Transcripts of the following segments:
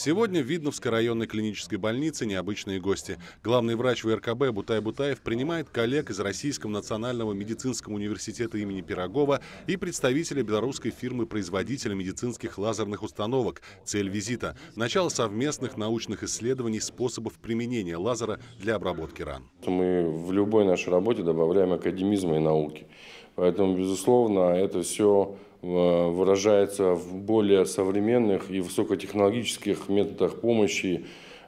Сегодня в Видновской районной клинической больнице необычные гости. Главный врач ВРКБ Бутай Бутаев принимает коллег из Российского национального медицинского университета имени Пирогова и представителя белорусской фирмы-производителя медицинских лазерных установок. Цель визита – начало совместных научных исследований способов применения лазера для обработки ран. Мы в любой нашей работе добавляем академизма и науки. Поэтому, безусловно, это все э, выражается в более современных и высокотехнологических методах помощи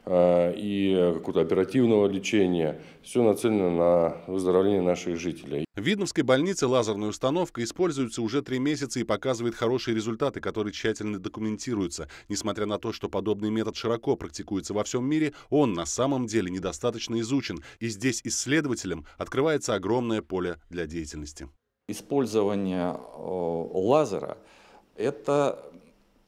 э, и какого-то оперативного лечения. Все нацелено на выздоровление наших жителей. В Видновской больнице лазерная установка используется уже три месяца и показывает хорошие результаты, которые тщательно документируются. Несмотря на то, что подобный метод широко практикуется во всем мире, он на самом деле недостаточно изучен, и здесь исследователям открывается огромное поле для деятельности. Использование э, лазера – это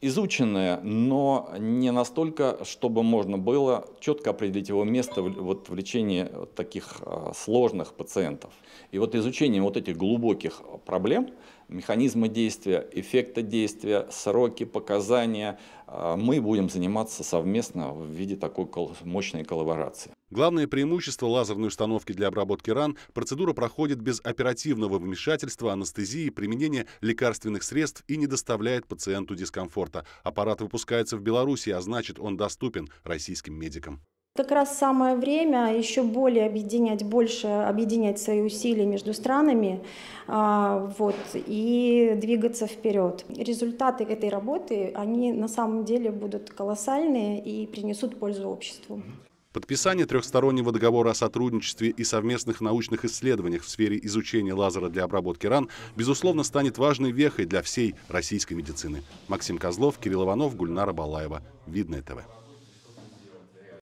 изученное, но не настолько, чтобы можно было четко определить его место вот в лечении таких э, сложных пациентов. И вот изучение вот этих глубоких проблем механизма действия, эффекта действия, сроки, показания, а, мы будем заниматься совместно в виде такой мощной коллаборации. Главное преимущество лазерной установки для обработки ран – процедура проходит без оперативного вмешательства, анестезии, применения лекарственных средств и не доставляет пациенту дискомфорта. Аппарат выпускается в Беларуси, а значит он доступен российским медикам. Как раз самое время еще более объединять, больше объединять свои усилия между странами а, вот, и двигаться вперед. Результаты этой работы, они на самом деле будут колоссальные и принесут пользу обществу. Подписание трехстороннего договора о сотрудничестве и совместных научных исследованиях в сфере изучения лазера для обработки ран, безусловно, станет важной вехой для всей российской медицины. Максим Козлов, Кирилл Иванов, Гульнара Балаева. Видное ТВ.